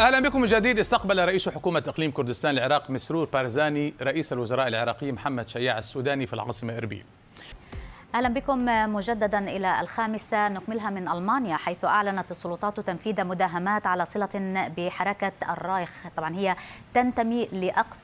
اهلا بكم من جديد استقبل رئيس حكومه اقليم كردستان العراق مسرور بارزاني رئيس الوزراء العراقي محمد شياع السوداني في العاصمه اربيل اهلا بكم مجددا الى الخامسه نكملها من المانيا حيث اعلنت السلطات تنفيذ مداهمات على صله بحركه الرايخ طبعا هي تنتمي لاقصى